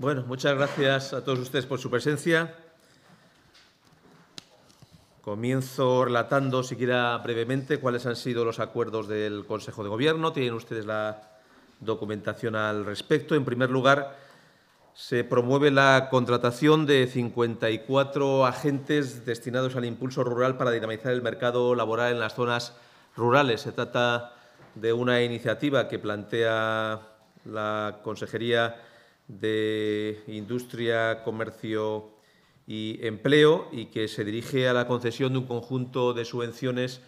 Bueno, muchas gracias a todos ustedes por su presencia. Comienzo relatando, siquiera brevemente, cuáles han sido los acuerdos del Consejo de Gobierno. Tienen ustedes la documentación al respecto. En primer lugar, se promueve la contratación de 54 agentes destinados al impulso rural para dinamizar el mercado laboral en las zonas rurales. Se trata de una iniciativa que plantea la Consejería de Industria, Comercio y Empleo y que se dirige a la concesión de un conjunto de subvenciones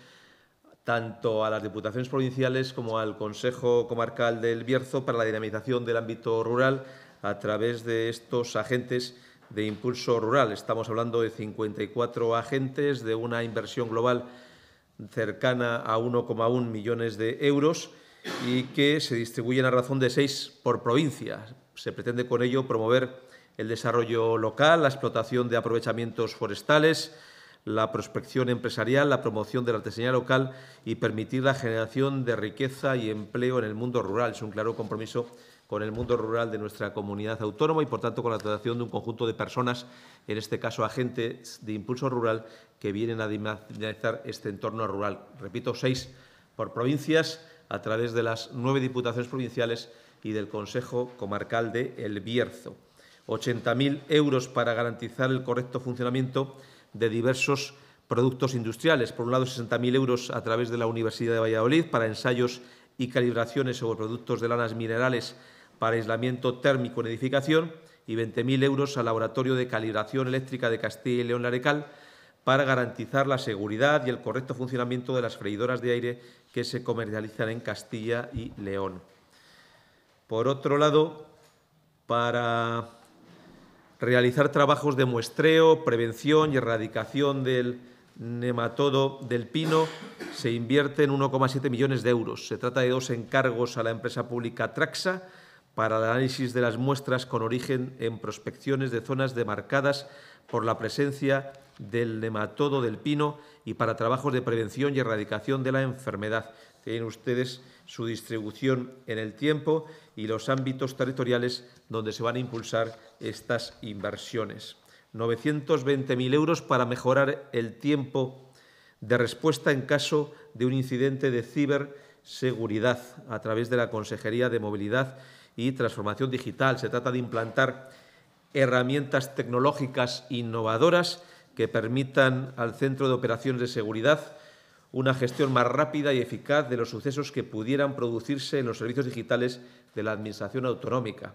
tanto a las diputaciones provinciales como al Consejo Comarcal del Bierzo para la dinamización del ámbito rural a través de estos agentes de impulso rural. Estamos hablando de 54 agentes, de una inversión global cercana a 1,1 millones de euros y que se distribuyen a razón de seis por provincia, se pretende con ello promover el desarrollo local, la explotación de aprovechamientos forestales, la prospección empresarial, la promoción de la artesanía local y permitir la generación de riqueza y empleo en el mundo rural. Es un claro compromiso con el mundo rural de nuestra comunidad autónoma y, por tanto, con la dotación de un conjunto de personas, en este caso agentes de impulso rural, que vienen a dinamizar este entorno rural. Repito, seis por provincias, a través de las nueve diputaciones provinciales y del Consejo Comarcal de El Bierzo. 80.000 euros para garantizar el correcto funcionamiento de diversos productos industriales. Por un lado, 60.000 euros a través de la Universidad de Valladolid para ensayos y calibraciones sobre productos de lanas minerales para aislamiento térmico en edificación y 20.000 euros al Laboratorio de Calibración Eléctrica de Castilla y León Larecal para garantizar la seguridad y el correcto funcionamiento de las freidoras de aire que se comercializan en Castilla y León. Por otro lado, para realizar trabajos de muestreo, prevención y erradicación del nematodo del pino se invierten 1,7 millones de euros. Se trata de dos encargos a la empresa pública Traxa para el análisis de las muestras con origen en prospecciones de zonas demarcadas por la presencia del nematodo del pino y para trabajos de prevención y erradicación de la enfermedad. Tienen ustedes su distribución en el tiempo y los ámbitos territoriales donde se van a impulsar estas inversiones. 920.000 euros para mejorar el tiempo de respuesta en caso de un incidente de ciberseguridad a través de la Consejería de Movilidad y Transformación Digital. Se trata de implantar herramientas tecnológicas innovadoras que permitan al Centro de Operaciones de Seguridad una gestión más rápida y eficaz de los sucesos que pudieran producirse en los servicios digitales de la Administración autonómica.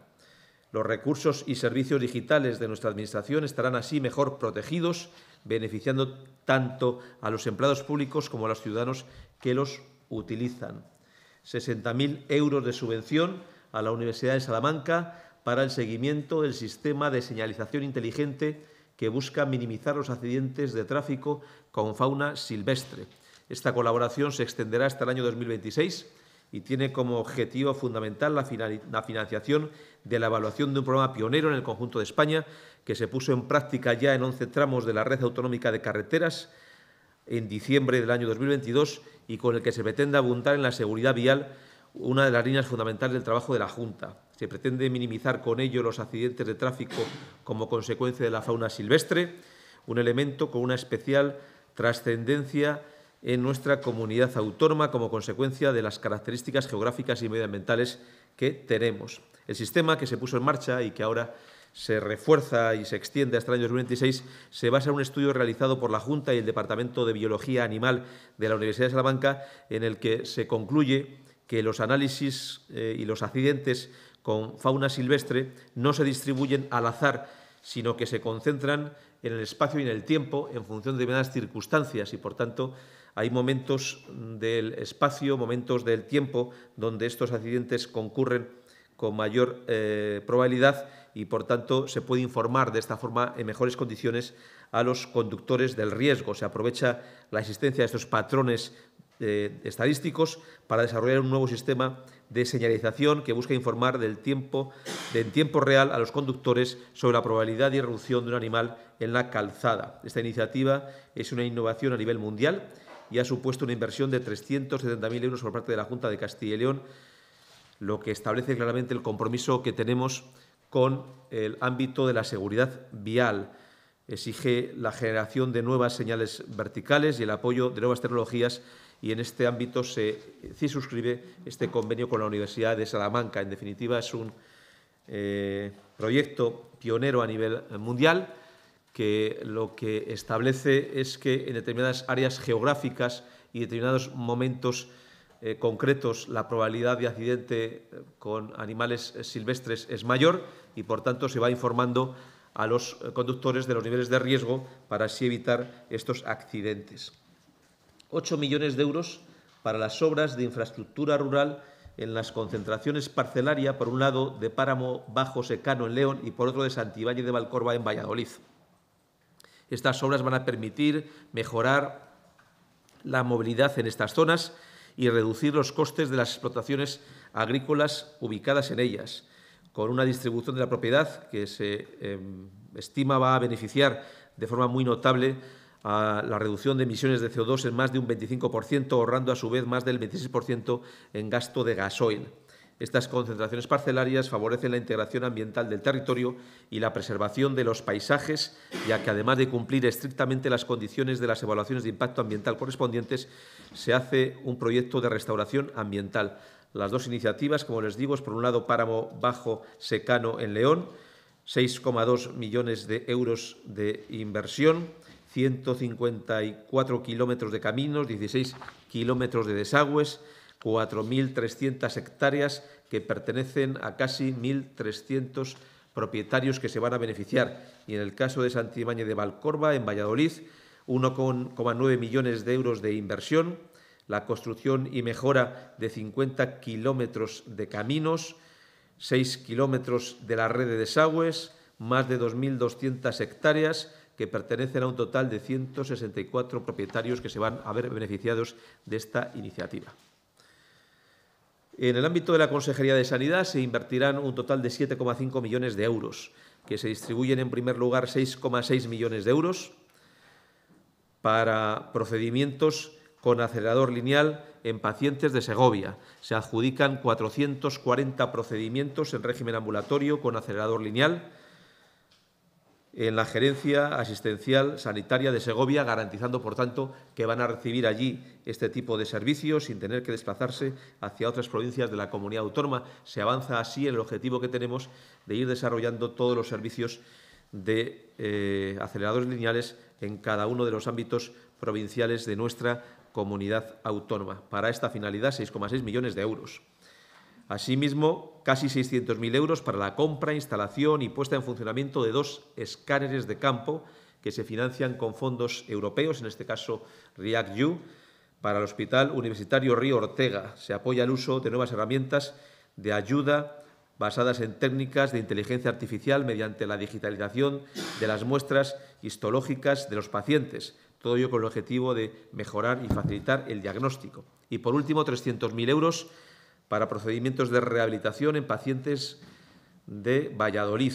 Los recursos y servicios digitales de nuestra Administración estarán así mejor protegidos, beneficiando tanto a los empleados públicos como a los ciudadanos que los utilizan. 60.000 euros de subvención a la Universidad de Salamanca para el seguimiento del sistema de señalización inteligente que busca minimizar los accidentes de tráfico con fauna silvestre. Esta colaboración se extenderá hasta el año 2026 y tiene como objetivo fundamental la, financiación de la evaluación de un programa pionero en el conjunto de España que se puso en práctica ya en 11 tramos de la red autonómica de carreteras en diciembre del año 2022 y con el que se pretende abundar en la seguridad vial, una de las líneas fundamentales del trabajo de la Junta. Se pretende minimizar con ello los accidentes de tráfico como consecuencia de la fauna silvestre, un elemento con una especial trascendencia en nuestra comunidad autónoma como consecuencia de las características geográficas y medioambientales que tenemos. El sistema que se puso en marcha y que ahora se refuerza y se extiende hasta el año 2026, se basa en un estudio realizado por la Junta y el Departamento de Biología Animal de la Universidad de Salamanca, en el que se concluye que los análisis eh, y los accidentes con fauna silvestre no se distribuyen al azar, sino que se concentran en el espacio y en el tiempo en función de determinadas circunstancias y, por tanto, hay momentos del espacio, momentos del tiempo, donde estos accidentes concurren con mayor eh, probabilidad y, por tanto, se puede informar de esta forma en mejores condiciones a los conductores del riesgo. Se aprovecha la existencia de estos patrones eh, estadísticos para desarrollar un nuevo sistema de señalización que busca informar del tiempo, en tiempo real a los conductores sobre la probabilidad de irrupción de un animal en la calzada. Esta iniciativa es una innovación a nivel mundial y ha supuesto una inversión de 370.000 euros por parte de la Junta de Castilla y León, lo que establece claramente el compromiso que tenemos con el ámbito de la seguridad vial. Exige la generación de nuevas señales verticales y el apoyo de nuevas tecnologías y en este ámbito se, suscribe este convenio con la Universidad de Salamanca. En definitiva, es un eh, proyecto pionero a nivel mundial que lo que establece es que en determinadas áreas geográficas y determinados momentos eh, concretos la probabilidad de accidente eh, con animales eh, silvestres es mayor y por tanto se va informando a los conductores de los niveles de riesgo para así evitar estos accidentes. 8 millones de euros para las obras de infraestructura rural en las concentraciones parcelaria, por un lado, de Páramo Bajo Secano en León y por otro de Santibáñez de Valcorba en Valladolid. Estas obras van a permitir mejorar la movilidad en estas zonas y reducir los costes de las explotaciones agrícolas ubicadas en ellas, con una distribución de la propiedad que se em, estima va a beneficiar de forma muy notable a la reducción de emisiones de CO2 en más de un 25%, ahorrando a su vez más del 26% en gasto de gasoil. Estas concentraciones parcelarias favorecen la integración ambiental del territorio y la preservación de los paisajes, ya que además de cumplir estrictamente las condiciones de las evaluaciones de impacto ambiental correspondientes, se hace un proyecto de restauración ambiental. Las dos iniciativas, como les digo, es por un lado Páramo Bajo Secano en León, 6,2 millones de euros de inversión, 154 kilómetros de caminos, 16 kilómetros de desagües, 4.300 hectáreas que pertenecen a casi 1.300 propietarios que se van a beneficiar. Y en el caso de Santibáñez de Valcorba, en Valladolid, 1,9 millones de euros de inversión, la construcción y mejora de 50 kilómetros de caminos, 6 kilómetros de la red de desagües, más de 2.200 hectáreas que pertenecen a un total de 164 propietarios que se van a ver beneficiados de esta iniciativa. En el ámbito de la Consejería de Sanidad se invertirán un total de 7,5 millones de euros, que se distribuyen en primer lugar 6,6 millones de euros para procedimientos con acelerador lineal en pacientes de Segovia. Se adjudican 440 procedimientos en régimen ambulatorio con acelerador lineal en la gerencia asistencial sanitaria de Segovia, garantizando, por tanto, que van a recibir allí este tipo de servicios sin tener que desplazarse hacia otras provincias de la comunidad autónoma. Se avanza así en el objetivo que tenemos de ir desarrollando todos los servicios de eh, aceleradores lineales en cada uno de los ámbitos provinciales de nuestra comunidad autónoma. Para esta finalidad, 6,6 millones de euros. Asimismo, casi 600.000 euros para la compra, instalación y puesta en funcionamiento de dos escáneres de campo que se financian con fondos europeos, en este caso react u para el Hospital Universitario Río Ortega. Se apoya el uso de nuevas herramientas de ayuda basadas en técnicas de inteligencia artificial mediante la digitalización de las muestras histológicas de los pacientes, todo ello con el objetivo de mejorar y facilitar el diagnóstico. Y, por último, 300.000 euros para procedimientos de rehabilitación en pacientes de Valladolid,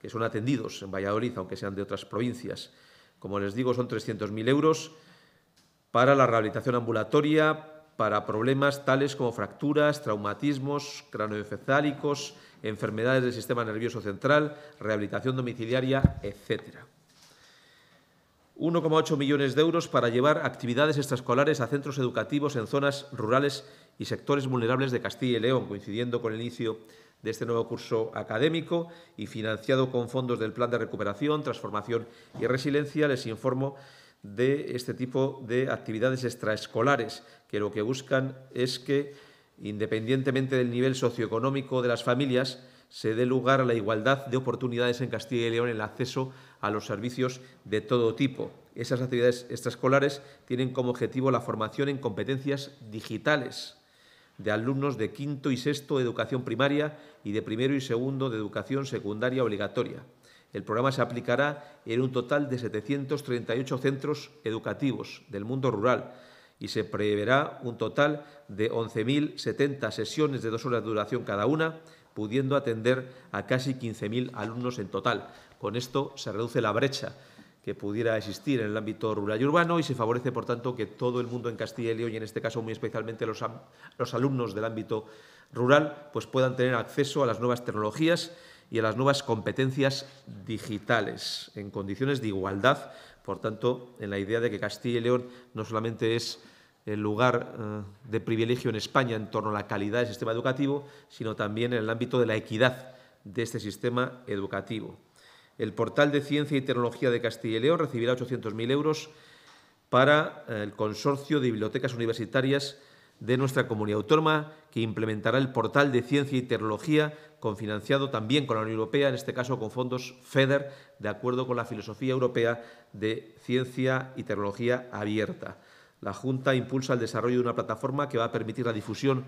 que son atendidos en Valladolid, aunque sean de otras provincias. Como les digo, son 300.000 euros para la rehabilitación ambulatoria, para problemas tales como fracturas, traumatismos craneoencefálicos, enfermedades del sistema nervioso central, rehabilitación domiciliaria, etc. 1,8 millones de euros para llevar actividades extraescolares a centros educativos en zonas rurales y sectores vulnerables de Castilla y León, coincidiendo con el inicio de este nuevo curso académico y financiado con fondos del Plan de Recuperación, Transformación y Resiliencia, les informo de este tipo de actividades extraescolares, que lo que buscan es que, independientemente del nivel socioeconómico de las familias, se dé lugar a la igualdad de oportunidades en Castilla y León en el acceso a los servicios de todo tipo. Esas actividades extraescolares tienen como objetivo la formación en competencias digitales, de alumnos de quinto y sexto de educación primaria y de primero y segundo de educación secundaria obligatoria. El programa se aplicará en un total de 738 centros educativos del mundo rural y se preverá un total de 11.070 sesiones de dos horas de duración cada una, pudiendo atender a casi 15.000 alumnos en total. Con esto se reduce la brecha que pudiera existir en el ámbito rural y urbano y se favorece, por tanto, que todo el mundo en Castilla y León y en este caso muy especialmente los, alumnos del ámbito rural pues puedan tener acceso a las nuevas tecnologías y a las nuevas competencias digitales en condiciones de igualdad, por tanto, en la idea de que Castilla y León no solamente es el lugar eh, de privilegio en España en torno a la calidad del sistema educativo, sino también en el ámbito de la equidad de este sistema educativo. El portal de Ciencia y Tecnología de Castilla y León recibirá 800.000 euros para eh, el consorcio de bibliotecas universitarias de nuestra comunidad autónoma, que implementará el portal de ciencia y tecnología, financiado también con la Unión Europea, en este caso con fondos FEDER, de acuerdo con la filosofía europea de ciencia y tecnología abierta. La Junta impulsa el desarrollo de una plataforma que va a permitir la difusión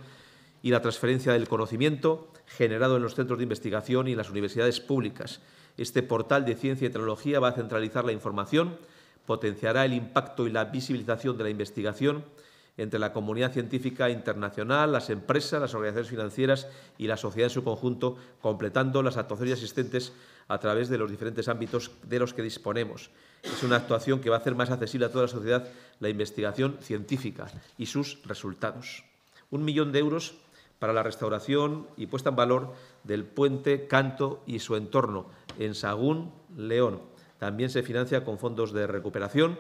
y la transferencia del conocimiento generado en los centros de investigación y en las universidades públicas este portal de ciencia y tecnología va a centralizar la información, potenciará el impacto y la visibilización de la investigación entre la comunidad científica internacional, las empresas, las organizaciones financieras y la sociedad en su conjunto, completando las actuaciones existentes a través de los diferentes ámbitos de los que disponemos. Es una actuación que va a hacer más accesible a toda la sociedad la investigación científica y sus resultados. Un millón de euros para la restauración y puesta en valor del puente Canto y su entorno en Sagún, León. También se financia con fondos de recuperación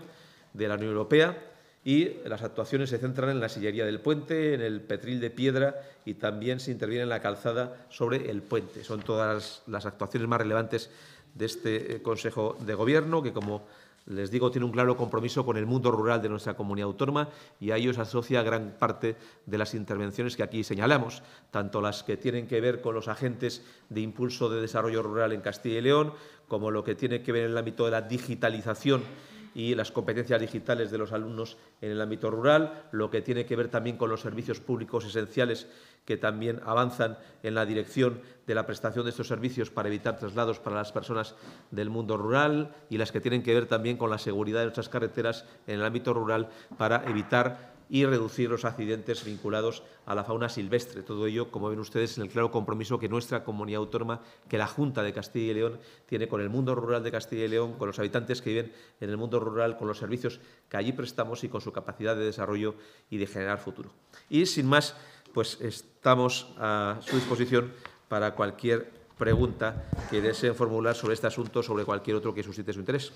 de la Unión Europea y las actuaciones se centran en la sillería del puente, en el petril de piedra y también se interviene en la calzada sobre el puente. Son todas las actuaciones más relevantes de este eh, Consejo de Gobierno que, como les digo, tiene un claro compromiso con el mundo rural de nuestra comunidad autónoma y a ello se asocia gran parte de las intervenciones que aquí señalamos, tanto las que tienen que ver con los agentes de impulso de desarrollo rural en Castilla y León, como lo que tiene que ver en el ámbito de la digitalización y las competencias digitales de los alumnos en el ámbito rural, lo que tiene que ver también con los servicios públicos esenciales que también avanzan en la dirección de la prestación de estos servicios para evitar traslados para las personas del mundo rural y las que tienen que ver también con la seguridad de nuestras carreteras en el ámbito rural para evitar y reducir los accidentes vinculados a la fauna silvestre. Todo ello, como ven ustedes, en el claro compromiso que nuestra comunidad autónoma, que la Junta de Castilla y León tiene con el mundo rural de Castilla y León, con los habitantes que viven en el mundo rural, con los servicios que allí prestamos y con su capacidad de desarrollo y de generar futuro. Y sin más, pues estamos a su disposición para cualquier pregunta que deseen formular sobre este asunto, sobre cualquier otro que suscite su interés.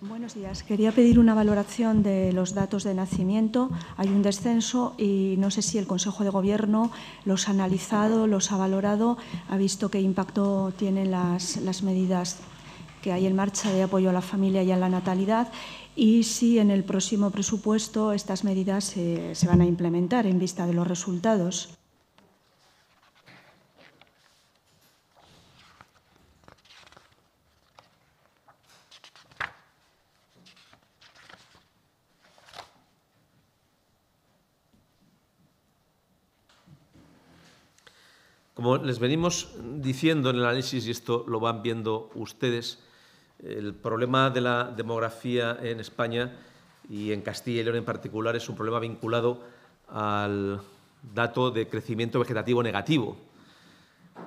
Buenos días. Quería pedir una valoración de los datos de nacimiento. Hay un descenso y no sé si el Consejo de Gobierno los ha analizado, los ha valorado, ha visto qué impacto tienen las, las medidas que hay en marcha de apoyo a la familia y a la natalidad y si en el próximo presupuesto estas medidas se, se van a implementar en vista de los resultados. Como les venimos diciendo en el análisis, y esto lo van viendo ustedes, el problema de la demografía en España y en Castilla y León en particular es un problema vinculado al dato de crecimiento vegetativo negativo,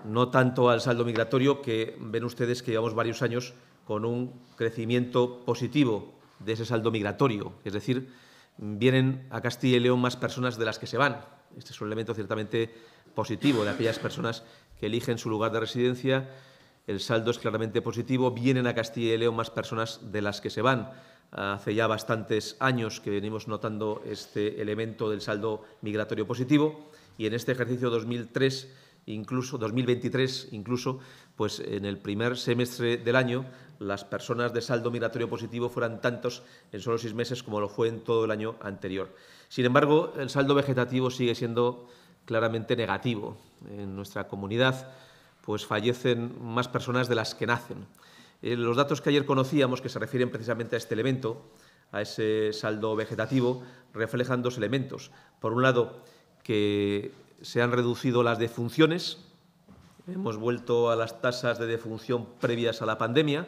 no tanto al saldo migratorio que ven ustedes que llevamos varios años con un crecimiento positivo de ese saldo migratorio, es decir, vienen a Castilla y León más personas de las que se van. Este es un elemento ciertamente positivo de aquellas personas que eligen su lugar de residencia. El saldo es claramente positivo. Vienen a Castilla y León más personas de las que se van. Hace ya bastantes años que venimos notando este elemento del saldo migratorio positivo y en este ejercicio 2003 incluso 2023 incluso pues en el primer semestre del año las personas de saldo migratorio positivo fueran tantos en solo seis meses como lo fue en todo el año anterior. Sin embargo, el saldo vegetativo sigue siendo claramente negativo. En nuestra comunidad pues fallecen más personas de las que nacen. Eh, los datos que ayer conocíamos, que se refieren precisamente a este elemento, a ese saldo vegetativo, reflejan dos elementos. Por un lado, que se han reducido las defunciones, hemos vuelto a las tasas de defunción previas a la pandemia,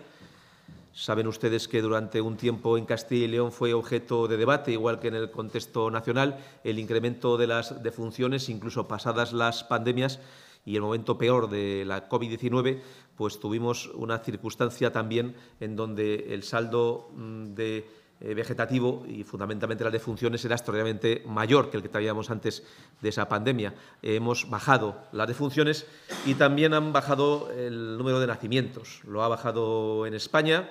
Saben ustedes que durante un tiempo en Castilla y León fue objeto de debate, igual que en el contexto nacional, el incremento de las defunciones, incluso pasadas las pandemias y el momento peor de la COVID-19, pues tuvimos una circunstancia también en donde el saldo mm, de eh, vegetativo y fundamentalmente la de funciones era extraordinariamente mayor que el que teníamos antes de esa pandemia. hemos bajado la de funciones y también han bajado el número de nacimientos. Lo ha bajado en España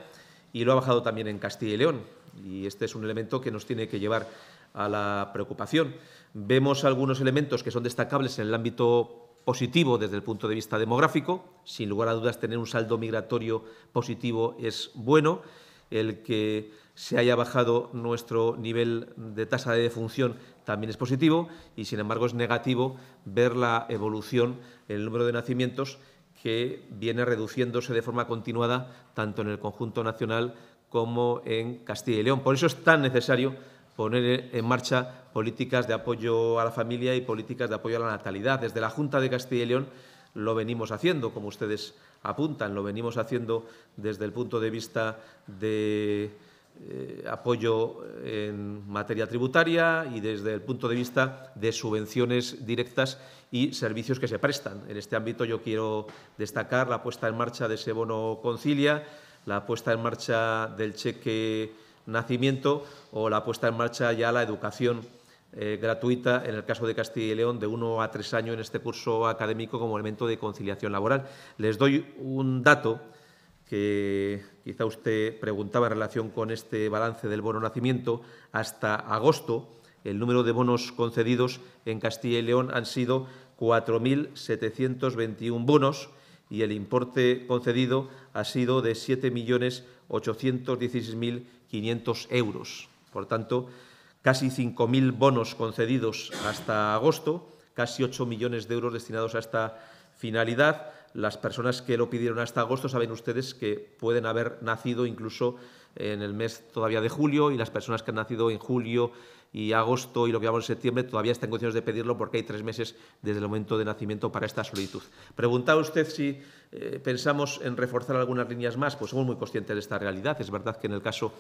y lo ha bajado también en Castilla y León. Y este es un elemento que nos tiene que llevar a la preocupación. Vemos algunos elementos que son destacables en el ámbito positivo desde el punto de vista demográfico. Sin lugar a dudas, tener un saldo migratorio positivo es bueno. El que se haya bajado nuestro nivel de tasa de defunción también es positivo y, sin embargo, es negativo ver la evolución en el número de nacimientos que viene reduciéndose de forma continuada tanto en el conjunto nacional como en Castilla y León. Por eso es tan necesario poner en marcha políticas de apoyo a la familia y políticas de apoyo a la natalidad. Desde la Junta de Castilla y León lo venimos haciendo, como ustedes apuntan, lo venimos haciendo desde el punto de vista de eh, apoyo en materia tributaria y desde el punto de vista de subvenciones directas y servicios que se prestan. En este ámbito yo quiero destacar la puesta en marcha de ese bono concilia, la puesta en marcha del cheque nacimiento o la puesta en marcha ya la educación eh, gratuita, en el caso de Castilla y León, de uno a tres años en este curso académico como elemento de conciliación laboral. Les doy un dato que quizá usted preguntaba en relación con este balance del bono nacimiento, hasta agosto el número de bonos concedidos en Castilla y León han sido 4.721 bonos y el importe concedido ha sido de 7.816.500 euros. Por tanto, casi 5.000 bonos concedidos hasta agosto, casi 8 millones de euros destinados a esta finalidad las personas que lo pidieron hasta agosto saben ustedes que pueden haber nacido incluso en el mes todavía de julio y las personas que han nacido en julio y agosto y lo que vamos en septiembre todavía están en condiciones de pedirlo porque hay tres meses desde el momento de nacimiento para esta solicitud. Preguntaba usted si eh, pensamos en reforzar algunas líneas más, pues somos muy conscientes de esta realidad. Es verdad que en el caso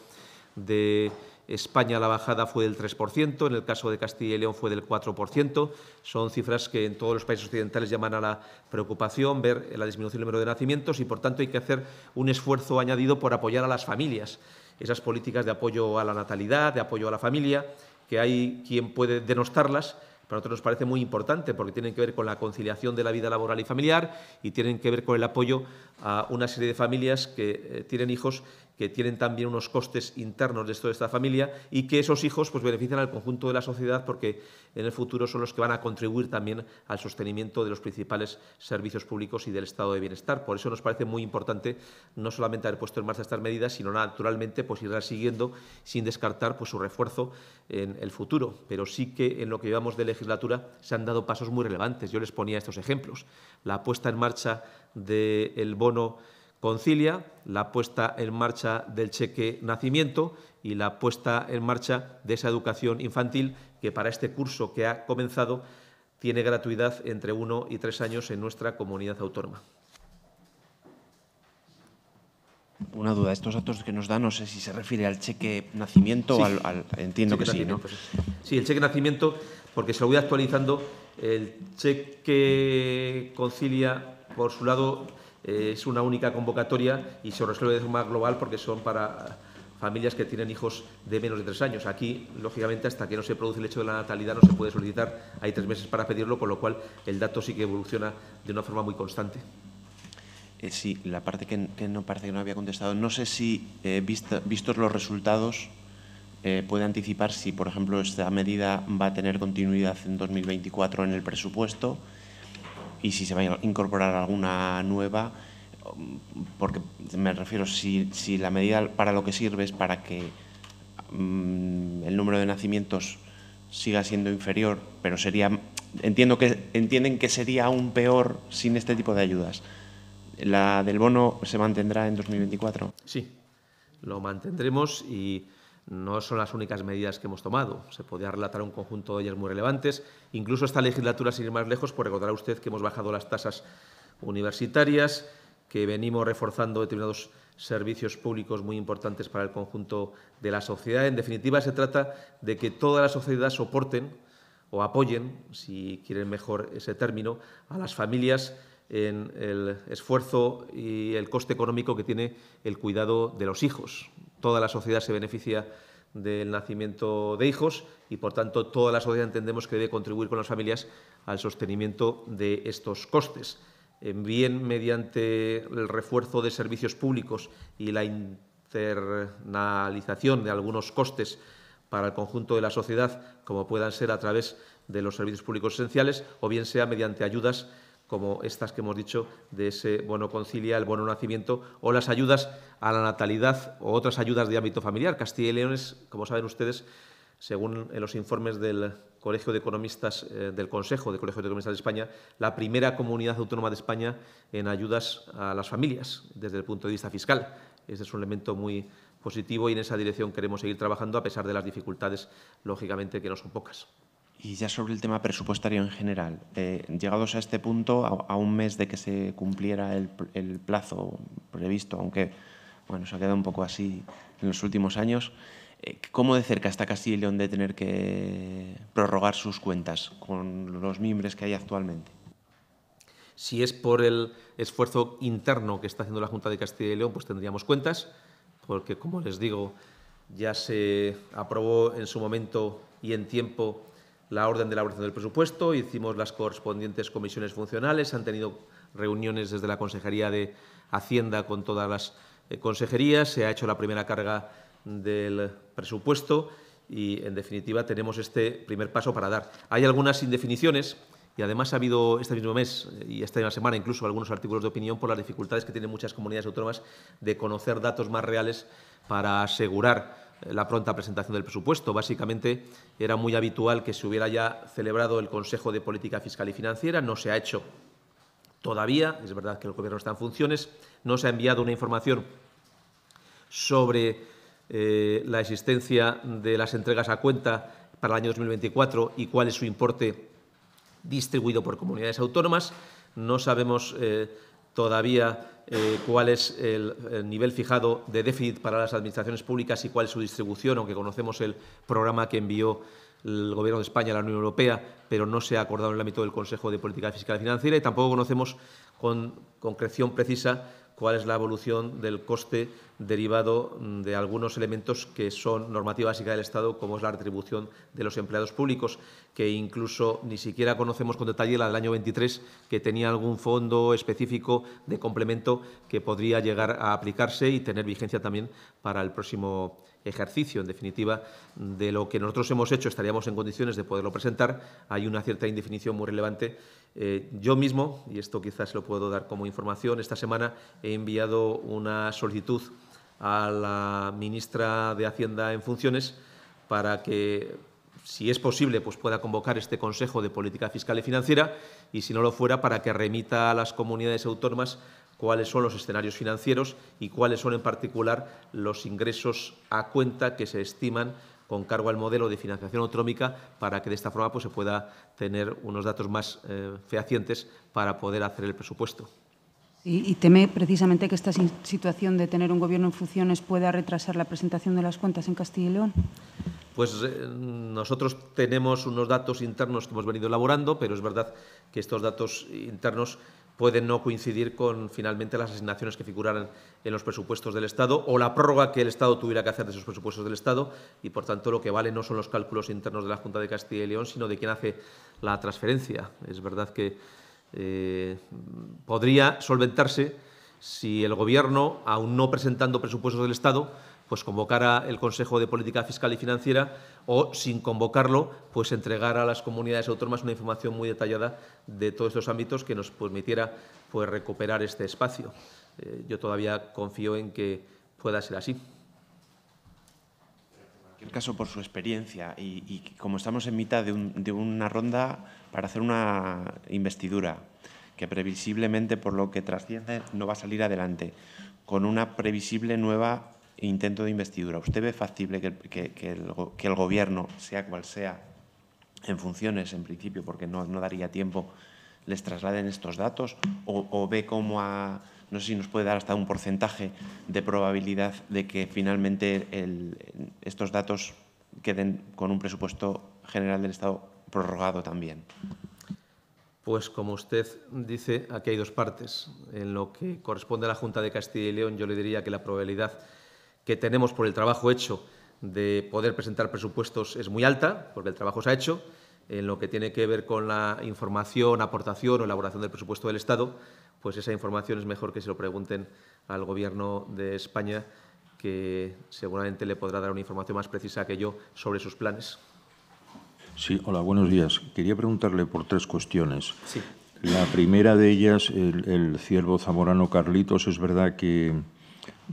de España la bajada fue del 3%, en el caso de Castilla y León fue del 4%. Son cifras que en todos los países occidentales llaman a la preocupación, ver la disminución del número de nacimientos y, por tanto, hay que hacer un esfuerzo añadido por apoyar a las familias. Esas políticas de apoyo a la natalidad, de apoyo a la familia, que hay quien puede denostarlas, para nosotros nos parece muy importante porque tienen que ver con la conciliación de la vida laboral y familiar y tienen que ver con el apoyo a una serie de familias que eh, tienen hijos que tienen también unos costes internos de, esto, de esta familia y que esos hijos pues, benefician al conjunto de la sociedad porque en el futuro son los que van a contribuir también al sostenimiento de los principales servicios públicos y del estado de bienestar. Por eso nos parece muy importante no solamente haber puesto en marcha estas medidas, sino naturalmente pues, siguiendo sin descartar pues, su refuerzo en el futuro. Pero sí que en lo que llevamos de legislatura se han dado pasos muy relevantes. Yo les ponía estos ejemplos. La puesta en marcha del bono Concilia la puesta en marcha del cheque nacimiento y la puesta en marcha de esa educación infantil que para este curso que ha comenzado tiene gratuidad entre uno y tres años en nuestra comunidad autónoma. Una duda, estos datos que nos dan, no sé si se refiere al cheque nacimiento, o al, entiendo que sí, ¿no? Pues, sí, el cheque nacimiento, porque se lo voy actualizando, el cheque concilia, por su lado, eh, es una única convocatoria y se resuelve de forma global porque son para familias que tienen hijos de menos de tres años. Aquí, lógicamente, hasta que no se produce el hecho de la natalidad no se puede solicitar. Hay tres meses para pedirlo, con lo cual el dato sí que evoluciona de una forma muy constante. Eh, sí, la parte que, no parece que no había contestado. No sé si, eh, vistos los resultados, puede anticipar si, por ejemplo, esta medida va a tener continuidad en 2024 en el presupuesto y si se va a incorporar alguna nueva, porque me refiero, si, la medida para lo que sirve es para que mm, el número de nacimientos siga siendo inferior, pero sería, entiendo que, entienden que sería aún peor sin este tipo de ayudas. ¿La del bono se mantendrá en 2024? Sí, lo mantendremos y no son las únicas medidas que hemos tomado. Se podía relatar un conjunto de ellas muy relevantes. Incluso esta legislatura, sin ir más lejos, ...por pues recordar a usted que hemos bajado las tasas universitarias, que venimos reforzando determinados servicios públicos muy importantes para el conjunto de la sociedad. En definitiva, se trata de que toda la sociedad soporten o apoyen, si quieren mejor ese término, a las familias en el esfuerzo y el coste económico que tiene el cuidado de los hijos toda la sociedad se beneficia del nacimiento de hijos y, por tanto, toda la sociedad entendemos que debe contribuir con las familias al sostenimiento de estos costes. Bien mediante el refuerzo de servicios públicos y la internalización de algunos costes para el conjunto de la sociedad, como puedan ser a través de los servicios públicos esenciales, o bien sea mediante ayudas como estas que hemos dicho de ese bono concilia, el bono nacimiento o las ayudas a la natalidad o otras ayudas de ámbito familiar. Castilla y León es, como saben ustedes, según los informes del Colegio de Economistas eh, del Consejo de Colegio de Economistas de España, la primera comunidad autónoma de España en ayudas a las familias desde el punto de vista fiscal. Ese es un elemento muy positivo y en esa dirección queremos seguir trabajando a pesar de las dificultades, lógicamente, que no son pocas. Y ya sobre el tema presupuestario en general, eh, llegados a este punto, a, un mes de que se cumpliera el, plazo previsto, aunque bueno, se ha quedado un poco así en los últimos años, eh, ¿cómo de cerca está Castilla y León de tener que prorrogar sus cuentas con los mimbres que hay actualmente? Si es por el esfuerzo interno que está haciendo la Junta de Castilla y León, pues tendríamos cuentas, porque como les digo, ya se aprobó en su momento y en tiempo la orden de elaboración del presupuesto, hicimos las correspondientes comisiones funcionales, han tenido reuniones desde la Consejería de Hacienda con todas las eh, consejerías, se ha hecho la primera carga del presupuesto y, en definitiva, tenemos este primer paso para dar. Hay algunas indefiniciones y, además, ha habido este mismo mes y esta misma semana incluso algunos artículos de opinión por las dificultades que tienen muchas comunidades autónomas de conocer datos más reales para asegurar la pronta presentación del presupuesto. Básicamente era muy habitual que se hubiera ya celebrado el Consejo de Política Fiscal y Financiera, no se ha hecho todavía, es verdad que el Gobierno está en funciones, no se ha enviado una información sobre eh, la existencia de las entregas a cuenta para el año 2024 y cuál es su importe distribuido por comunidades autónomas. No sabemos... Eh, todavía eh, cuál es el, el, nivel fijado de déficit para las administraciones públicas y cuál es su distribución, aunque conocemos el programa que envió el Gobierno de España a la Unión Europea, pero no se ha acordado en el ámbito del Consejo de Política Fiscal y Financiera y tampoco conocemos con concreción precisa cuál es la evolución del coste derivado de algunos elementos que son normativa básica del Estado, como es la retribución de los empleados públicos, que incluso ni siquiera conocemos con detalle la del año 23, que tenía algún fondo específico de complemento que podría llegar a aplicarse y tener vigencia también para el próximo ejercicio, en definitiva, de lo que nosotros hemos hecho, estaríamos en condiciones de poderlo presentar. Hay una cierta indefinición muy relevante. Eh, yo mismo, y esto quizás lo puedo dar como información, esta semana he enviado una solicitud a la ministra de Hacienda en funciones para que, si es posible, pues pueda convocar este Consejo de Política Fiscal y Financiera y, si no lo fuera, para que remita a las comunidades autónomas cuáles son los escenarios financieros y cuáles son en particular los ingresos a cuenta que se estiman con cargo al modelo de financiación autonómica para que de esta forma pues, se pueda tener unos datos más eh, fehacientes para poder hacer el presupuesto. Y, teme precisamente que esta situación de tener un gobierno en funciones pueda retrasar la presentación de las cuentas en Castilla y León. Pues eh, nosotros tenemos unos datos internos que hemos venido elaborando, pero es verdad que estos datos internos pueden no coincidir con finalmente las asignaciones que figuraran en los presupuestos del Estado o la prórroga que el Estado tuviera que hacer de esos presupuestos del Estado y, por tanto, lo que vale no son los cálculos internos de la Junta de Castilla y León, sino de quién hace la transferencia. Es verdad que eh, podría solventarse si el Gobierno, aún no presentando presupuestos del Estado, pues convocara el Consejo de Política Fiscal y Financiera o, sin convocarlo, pues entregar a las comunidades autónomas una información muy detallada de todos estos ámbitos que nos permitiera pues, recuperar este espacio. Eh, yo todavía confío en que pueda ser así. En cualquier caso, por su experiencia y, como estamos en mitad de, de una ronda para hacer una investidura que previsiblemente, por lo que trasciende, no va a salir adelante, con una previsible nueva intento de investidura, ¿usted ve factible que, que, el, que el, Gobierno, sea cual sea, en funciones, en principio, porque no, no daría tiempo, les trasladen estos datos? ¿O, ve cómo a, no sé si nos puede dar hasta un porcentaje de probabilidad de que finalmente estos datos queden con un presupuesto general del Estado prorrogado también? Pues como usted dice, aquí hay dos partes. En lo que corresponde a la Junta de Castilla y León, yo le diría que la probabilidad que tenemos por el trabajo hecho de poder presentar presupuestos es muy alta, porque el trabajo se ha hecho. En lo que tiene que ver con la información, aportación o elaboración del presupuesto del Estado, pues esa información es mejor que se lo pregunten al Gobierno de España, que seguramente le podrá dar una información más precisa que yo sobre sus planes. Sí, hola, buenos días. Quería preguntarle por tres cuestiones. Sí. La primera de ellas, el, el ciervo zamorano Carlitos, es verdad que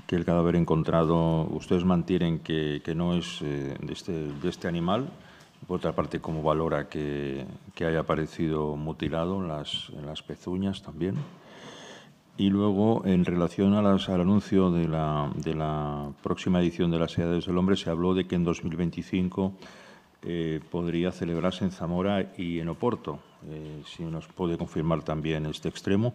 que el cadáver encontrado, ustedes mantienen que, no es eh, este, de, este, animal. Por otra parte, ¿cómo valora que, haya aparecido mutilado en las, las, pezuñas también? Y luego, en relación a las, al anuncio de la, de la próxima edición de las Edades del Hombre, se habló de que en 2025 eh, podría celebrarse en Zamora y en Oporto, eh, si nos puede confirmar también este extremo.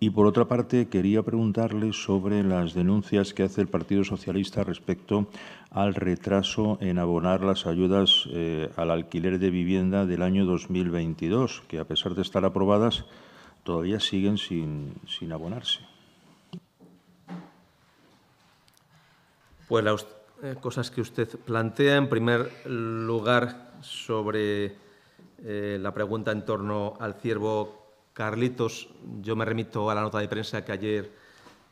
Y por otra parte, quería preguntarle sobre las denuncias que hace el Partido Socialista respecto al retraso en abonar las ayudas eh, al alquiler de vivienda del año 2022, que a pesar de estar aprobadas, todavía siguen sin, sin abonarse. Pues la, eh, cosas que usted plantea. En primer lugar, sobre eh, la pregunta en torno al ciervo Carlitos, yo me remito a la nota de prensa que ayer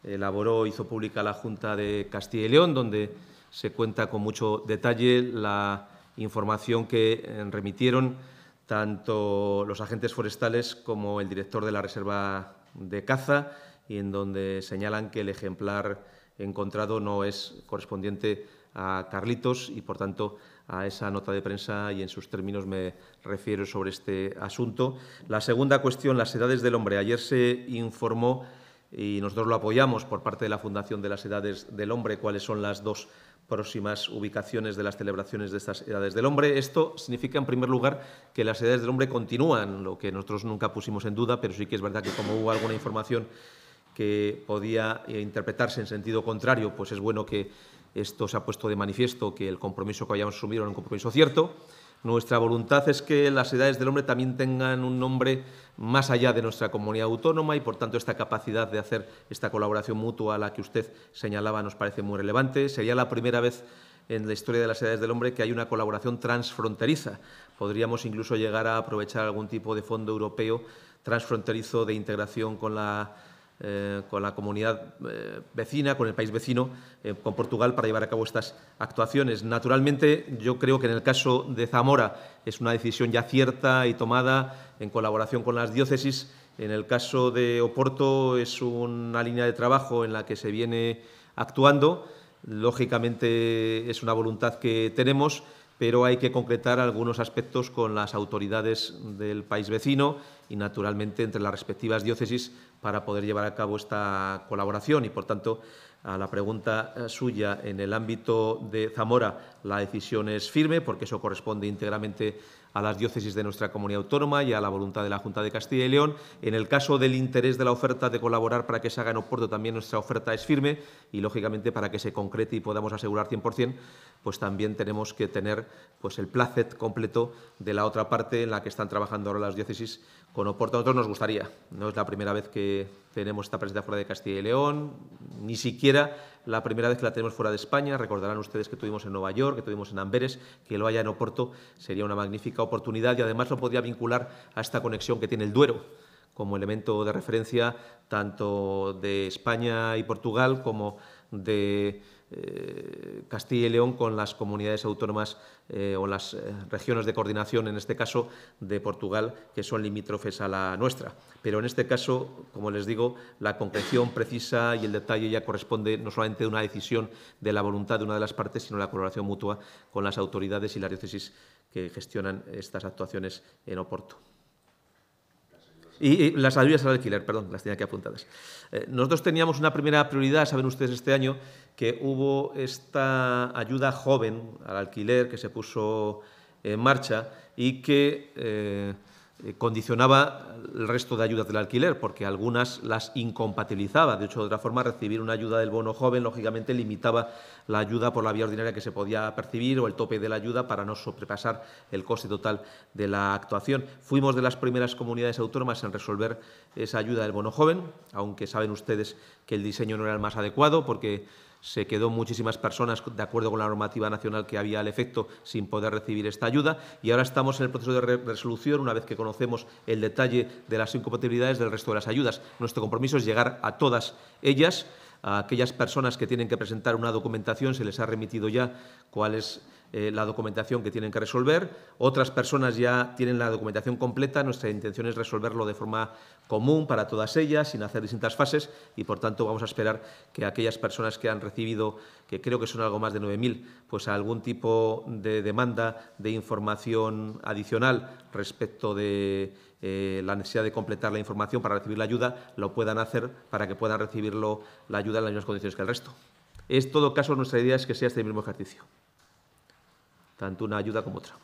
elaboró, hizo pública la Junta de Castilla y León, donde se cuenta con mucho detalle la información que eh, remitieron tanto los agentes forestales como el director de la Reserva de Caza, y en donde señalan que el ejemplar encontrado no es correspondiente a Carlitos y, por tanto, a esa nota de prensa y en sus términos me refiero sobre este asunto. La segunda cuestión, las edades del hombre. Ayer se informó y nosotros lo apoyamos por parte de la Fundación de las Edades del Hombre cuáles son las dos próximas ubicaciones de las celebraciones de estas edades del hombre. Esto significa, en primer lugar, que las edades del hombre continúan, lo que nosotros nunca pusimos en duda, pero sí que es verdad que como hubo alguna información que podía interpretarse en sentido contrario, pues es bueno que esto se ha puesto de manifiesto que el compromiso que habíamos asumido era un compromiso cierto. Nuestra voluntad es que las edades del hombre también tengan un nombre más allá de nuestra comunidad autónoma y, por tanto, esta capacidad de hacer esta colaboración mutua a la que usted señalaba nos parece muy relevante. Sería la primera vez en la historia de las edades del hombre que hay una colaboración transfronteriza. Podríamos incluso llegar a aprovechar algún tipo de fondo europeo transfronterizo de integración con la eh, con la comunidad eh, vecina, con el país vecino, eh, con Portugal, para llevar a cabo estas actuaciones. Naturalmente, yo creo que en el caso de Zamora es una decisión ya cierta y tomada en colaboración con las diócesis. En el caso de Oporto es una línea de trabajo en la que se viene actuando. Lógicamente es una voluntad que tenemos, pero hay que concretar algunos aspectos con las autoridades del país vecino y, naturalmente, entre las respectivas diócesis para poder llevar a cabo esta colaboración. Y, por tanto, a la pregunta eh, suya en el ámbito de Zamora, la decisión es firme porque eso corresponde íntegramente a las diócesis de nuestra comunidad autónoma y a la voluntad de la Junta de Castilla y León. En el caso del interés de la oferta de colaborar para que se haga en Oporto, también nuestra oferta es firme y, lógicamente, para que se concrete y podamos asegurar 100%, pues también tenemos que tener pues, el placet completo de la otra parte en la que están trabajando ahora las diócesis con Oporto. A nosotros nos gustaría, no es la primera vez que tenemos esta presencia fuera de Castilla y León, ni siquiera la primera vez que la tenemos fuera de España. Recordarán ustedes que tuvimos en Nueva York, que tuvimos en Amberes, que lo haya en Oporto sería una magnífica oportunidad y además lo podría vincular a esta conexión que tiene el Duero como elemento de referencia tanto de España y Portugal como de eh, Castilla y León con las comunidades autónomas eh, o las eh, regiones de coordinación, en este caso de Portugal, que son limítrofes a la nuestra. Pero en este caso, como les digo, la concreción precisa y el detalle ya corresponde no solamente a una decisión de la voluntad de una de las partes, sino a la colaboración mutua con las autoridades y la diócesis que gestionan estas actuaciones en Oporto. Y, las ayudas al alquiler, perdón, las tenía aquí apuntadas. Eh, nosotros teníamos una primera prioridad, saben ustedes, este año, que hubo esta ayuda joven al alquiler que se puso en marcha y que eh, eh, condicionaba el resto de ayudas del alquiler, porque algunas las incompatibilizaba. De hecho, de otra forma, recibir una ayuda del bono joven, lógicamente, limitaba la ayuda por la vía ordinaria que se podía percibir o el tope de la ayuda para no sobrepasar el coste total de la actuación. Fuimos de las primeras comunidades autónomas en resolver esa ayuda del bono joven, aunque saben ustedes que el diseño no era el más adecuado, porque se quedó muchísimas personas de acuerdo con la normativa nacional que había al efecto sin poder recibir esta ayuda y ahora estamos en el proceso de resolución una vez que conocemos el detalle de las incompatibilidades del resto de las ayudas. Nuestro compromiso es llegar a todas ellas. A aquellas personas que tienen que presentar una documentación se les ha remitido ya cuáles es eh, la documentación que tienen que resolver, otras personas ya tienen la documentación completa, nuestra intención es resolverlo de forma común para todas ellas, sin hacer distintas fases y, por tanto, vamos a esperar que aquellas personas que han recibido, que creo que son algo más de 9.000, pues algún tipo de demanda de información adicional respecto de eh, la necesidad de completar la información para recibir la ayuda, lo puedan hacer para que puedan recibir la ayuda en las mismas condiciones que el resto. Es todo caso, nuestra idea es que sea este mismo ejercicio tanto una ayuda como otra.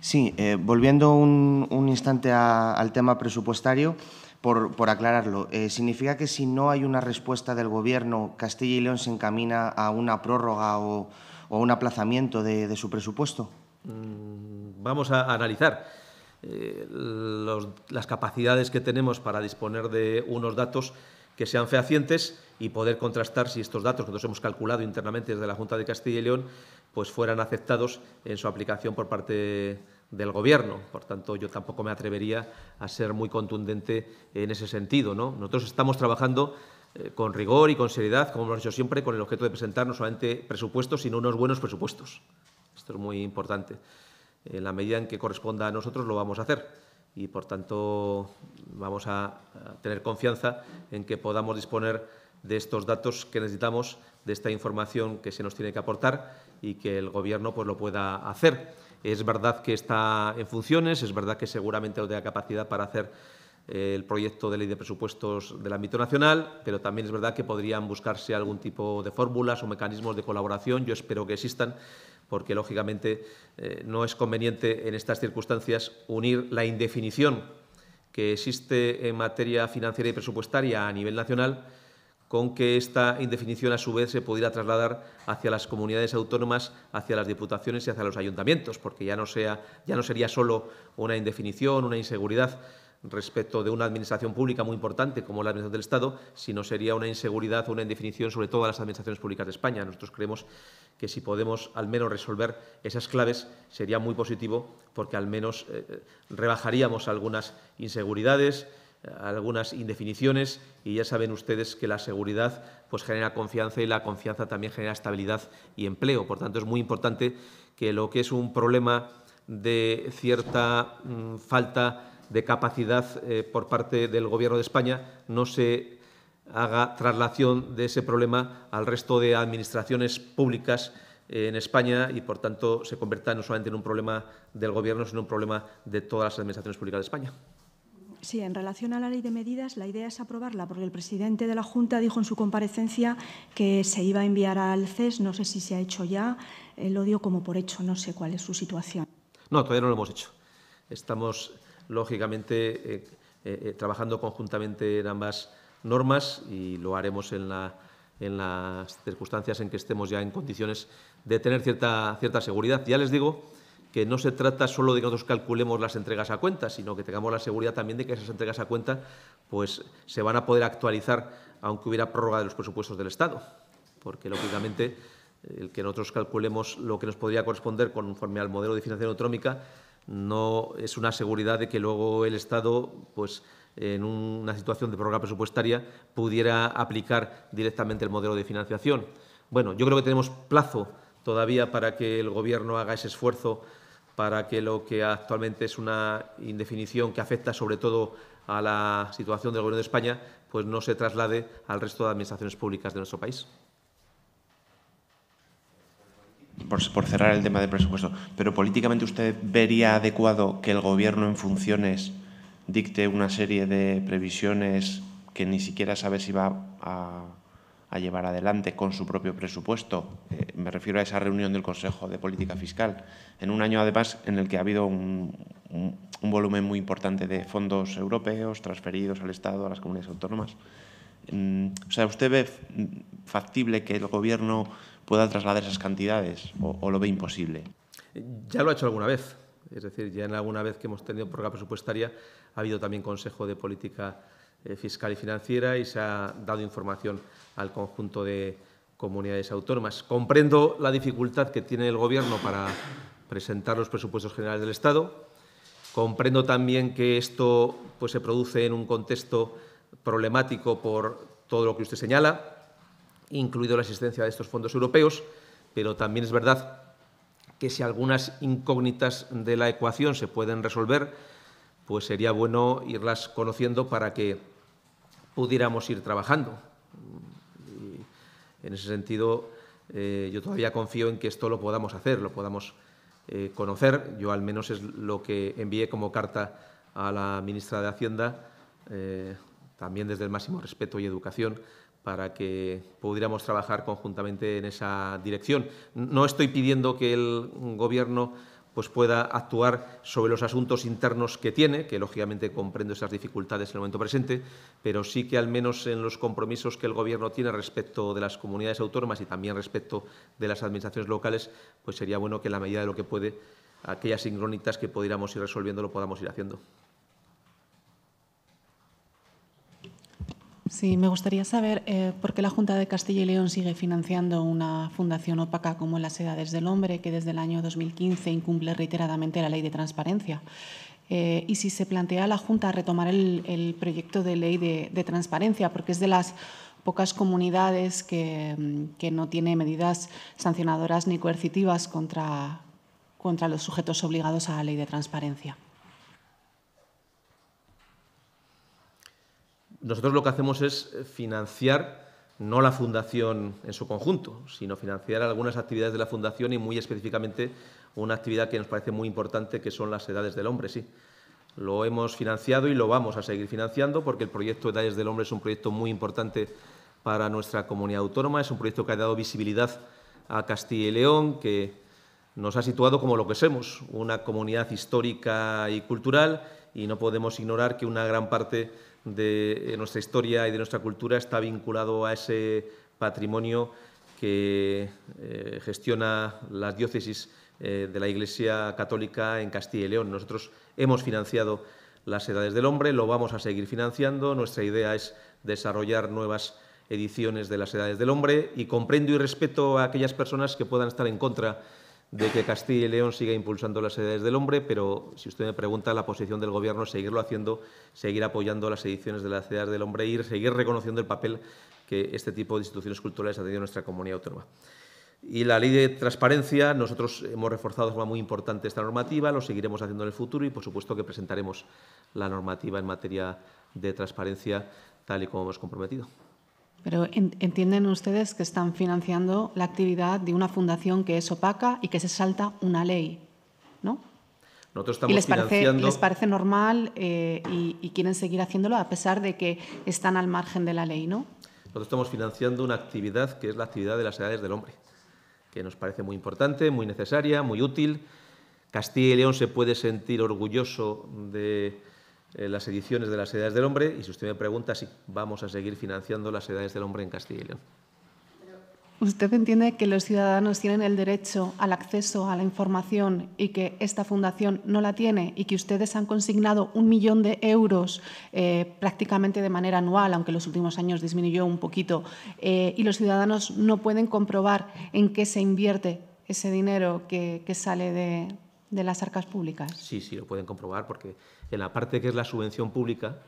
Sí, eh, volviendo un, instante al tema presupuestario, por, aclararlo, eh, ¿significa que si no hay una respuesta del Gobierno, Castilla y León se encamina a una prórroga o, un aplazamiento de, su presupuesto? Mm, vamos a analizar eh, las capacidades que tenemos para disponer de unos datos que sean fehacientes y poder contrastar si estos datos que nosotros hemos calculado internamente desde la Junta de Castilla y León pues fueran aceptados en su aplicación por parte del Gobierno. Por tanto, yo tampoco me atrevería a ser muy contundente en ese sentido. ¿no? Nosotros estamos trabajando eh, con rigor y con seriedad, como hemos hecho siempre, con el objeto de presentar no solamente presupuestos, sino unos buenos presupuestos. Esto es muy importante. En la medida en que corresponda a nosotros lo vamos a hacer y, por tanto, vamos a tener confianza en que podamos disponer de estos datos que necesitamos, de esta información que se nos tiene que aportar y que el Gobierno pues, lo pueda hacer. Es verdad que está en funciones, es verdad que seguramente no tenga capacidad para hacer eh, el proyecto de ley de presupuestos del ámbito nacional, pero también es verdad que podrían buscarse algún tipo de fórmulas o mecanismos de colaboración. Yo espero que existan, porque lógicamente eh, no es conveniente en estas circunstancias unir la indefinición que existe en materia financiera y presupuestaria a nivel nacional con que esta indefinición a su vez se pudiera trasladar hacia las comunidades autónomas, hacia las diputaciones y hacia los ayuntamientos, porque ya no, sea, ya no sería solo una indefinición, una inseguridad respecto de una administración pública muy importante como la Administración del Estado, sino sería una inseguridad una indefinición sobre todas las administraciones públicas de España. Nosotros creemos que si podemos al menos resolver esas claves sería muy positivo porque al menos eh, eh, rebajaríamos algunas inseguridades, algunas indefiniciones y ya saben ustedes que la seguridad pues, genera confianza y la confianza también genera estabilidad y empleo. Por tanto, es muy importante que lo que es un problema de cierta mm, falta de capacidad eh, por parte del Gobierno de España no se haga traslación de ese problema al resto de administraciones públicas en España y, por tanto, se convierta no solamente en un problema del Gobierno, sino en un problema de todas las administraciones públicas de España sí, en relación a la ley de medidas, la idea es aprobarla, porque el presidente de la Junta dijo en su comparecencia que se iba a enviar al CES, no sé si se ha hecho ya, el eh, lo dio como por hecho, no sé cuál es su situación. No, todavía no lo hemos hecho. Estamos, lógicamente, eh, eh, trabajando conjuntamente en ambas normas y lo haremos en, las circunstancias en que estemos ya en condiciones de tener cierta, cierta seguridad. Ya les digo que no se trata solo de que nosotros calculemos las entregas a cuenta, sino que tengamos la seguridad también de que esas entregas a cuenta pues, se van a poder actualizar aunque hubiera prórroga de los presupuestos del Estado, porque lógicamente el que nosotros calculemos lo que nos podría corresponder conforme al modelo de financiación autonómica no es una seguridad de que luego el Estado pues, en una situación de prórroga presupuestaria pudiera aplicar directamente el modelo de financiación. Bueno, yo creo que tenemos plazo todavía para que el Gobierno haga ese esfuerzo para que lo que actualmente es una indefinición que afecta sobre todo a la situación del Gobierno de España, pues no se traslade al resto de administraciones públicas de nuestro país. Por, cerrar el tema del presupuesto, pero políticamente usted vería adecuado que el Gobierno en funciones dicte una serie de previsiones que ni siquiera sabe si va a a llevar adelante con su propio presupuesto. Eh, me refiero a esa reunión del Consejo de Política Fiscal, en un año además en el que ha habido un, volumen muy importante de fondos europeos transferidos al Estado, a las comunidades autónomas. Mm, o sea, ¿usted ve factible que el Gobierno pueda trasladar esas cantidades o, lo ve imposible? Ya lo ha hecho alguna vez. Es decir, ya en alguna vez que hemos tenido prórroga presupuestaria ha habido también Consejo de Política eh, Fiscal y Financiera y se ha dado información al conjunto de comunidades autónomas. Comprendo la dificultad que tiene el Gobierno para presentar los presupuestos generales del Estado. Comprendo también que esto pues, se produce en un contexto problemático por todo lo que usted señala, incluido la existencia de estos fondos europeos, pero también es verdad que si algunas incógnitas de la ecuación se pueden resolver, pues sería bueno irlas conociendo para que pudiéramos ir trabajando. En ese sentido, eh, yo todavía confío en que esto lo podamos hacer, lo podamos eh, conocer. Yo al menos es lo que envié como carta a la ministra de Hacienda, eh, también desde el máximo respeto y educación, para que pudiéramos trabajar conjuntamente en esa dirección. No estoy pidiendo que el Gobierno pues pueda actuar sobre los asuntos internos que tiene, que lógicamente comprendo esas dificultades en el momento presente, pero sí que al menos en los compromisos que el Gobierno tiene respecto de las comunidades autónomas y también respecto de las administraciones locales, pues sería bueno que en la medida de lo que puede aquellas incógnitas que pudiéramos ir resolviendo lo podamos ir haciendo. Sí, me gustaría saber eh, por qué la Junta de Castilla y León sigue financiando una fundación opaca como las Edades del Hombre, que desde el año 2015 incumple reiteradamente la ley de transparencia. Eh, y si se plantea la Junta retomar el, proyecto de ley de, transparencia, porque es de las pocas comunidades que, mm, no tiene medidas sancionadoras ni coercitivas contra los sujetos obligados a la ley de transparencia. nosotros lo que hacemos es financiar no la fundación en su conjunto, sino financiar algunas actividades de la fundación y muy específicamente una actividad que nos parece muy importante, que son las edades del hombre, sí. Lo hemos financiado y lo vamos a seguir financiando porque el proyecto Edades del Hombre es un proyecto muy importante para nuestra comunidad autónoma, es un proyecto que ha dado visibilidad a Castilla y León, que nos ha situado como lo que somos, una comunidad histórica y cultural, y no podemos ignorar que una gran parte de eh, nuestra historia y de nuestra cultura está vinculado a ese patrimonio que eh, gestiona las diócesis eh, de la Iglesia Católica en Castilla y León. Nosotros hemos financiado las Edades del Hombre, lo vamos a seguir financiando. Nuestra idea es desarrollar nuevas ediciones de las Edades del Hombre y comprendo y respeto a aquellas personas que puedan estar en contra de que Castilla y León siga impulsando las edades del hombre, pero si usted me pregunta, la posición del Gobierno es seguirlo haciendo, seguir apoyando las ediciones de las edades del hombre y seguir reconociendo el papel que este tipo de instituciones culturales ha tenido en nuestra comunidad autónoma. Y la ley de transparencia, nosotros hemos reforzado de forma muy importante esta normativa, lo seguiremos haciendo en el futuro y, por supuesto, que presentaremos la normativa en materia de transparencia tal y como hemos comprometido. Pero entienden ustedes que están financiando la actividad de una fundación que es opaca y que se salta una ley, ¿no? Nosotros estamos y les parece, normal eh, y, quieren seguir haciéndolo a pesar de que están al margen de la ley, ¿no? Nosotros estamos financiando una actividad que es la actividad de las edades del hombre, que nos parece muy importante, muy necesaria, muy útil. Castilla y León se puede sentir orgulloso de eh, las ediciones de las Edades del Hombre y si usted me pregunta si vamos a seguir financiando las Edades del Hombre en Castilla y León. ¿Usted entiende que los ciudadanos tienen el derecho al acceso a la información y que esta fundación no la tiene y que ustedes han consignado un millón de euros eh, prácticamente de manera anual, aunque en los últimos años disminuyó un poquito, eh, y los ciudadanos no pueden comprobar en qué se invierte ese dinero que, sale de las arcas públicas? Sí, sí, lo pueden comprobar porque en la parte que es la subvención pública,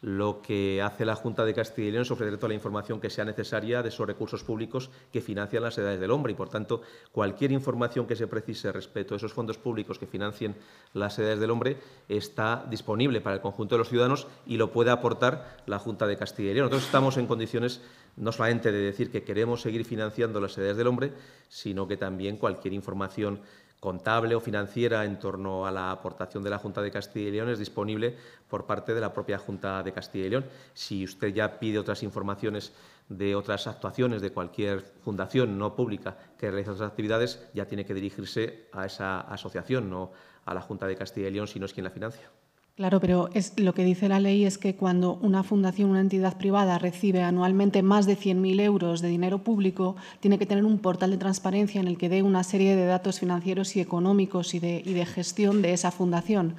lo que hace la Junta de Castilla y León es ofrecer toda la información que sea necesaria de esos recursos públicos que financian las edades del hombre y, por tanto, cualquier información que se precise respecto a esos fondos públicos que financien las edades del hombre está disponible para el conjunto de los ciudadanos y lo puede aportar la Junta de Castilla y León. Nosotros estamos en condiciones no solamente de decir que queremos seguir financiando las edades del hombre, sino que también cualquier información contable o financiera en torno a la aportación de la Junta de Castilla y León es disponible por parte de la propia Junta de Castilla y León. Si usted ya pide otras informaciones de otras actuaciones de cualquier fundación no pública que realiza otras actividades, ya tiene que dirigirse a esa asociación, no a la Junta de Castilla y León, sino no es quien la financia. Claro, pero es, lo que dice la ley es que cuando una fundación, una entidad privada recibe anualmente más de 100.000 euros de dinero público, tiene que tener un portal de transparencia en el que dé una serie de datos financieros y económicos y de, gestión de esa fundación.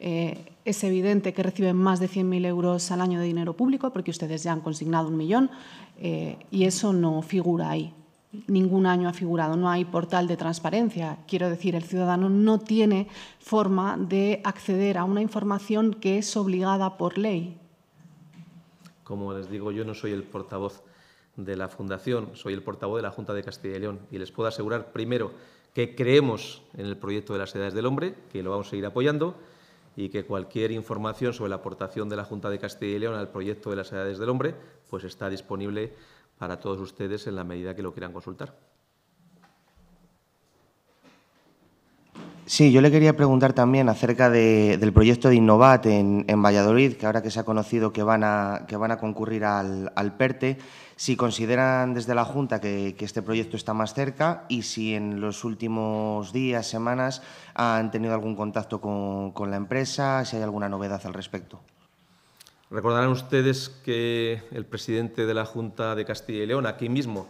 Eh, es evidente que reciben más de 100.000 euros al año de dinero público, porque ustedes ya han consignado un millón, eh, y eso no figura ahí ningún año ha figurado, no hay portal de transparencia. Quiero decir, el ciudadano no tiene forma de acceder a una información que es obligada por ley. Como les digo, yo no soy el portavoz de la Fundación, soy el portavoz de la Junta de Castilla y León y les puedo asegurar, primero, que creemos en el proyecto de las edades del hombre, que lo vamos a seguir apoyando y que cualquier información sobre la aportación de la Junta de Castilla y León al proyecto de las edades del hombre pues está disponible para todos ustedes en la medida que lo quieran consultar. Sí, yo le quería preguntar también acerca del proyecto de Innovat en, Valladolid, que ahora que se ha conocido que van a, que van a concurrir al, al PERTE, si consideran desde la Junta que, este proyecto está más cerca y si en los últimos días, semanas, han tenido algún contacto con la empresa, si hay alguna novedad al respecto. Recordarán ustedes que el presidente de la Junta de Castilla y León, aquí mismo,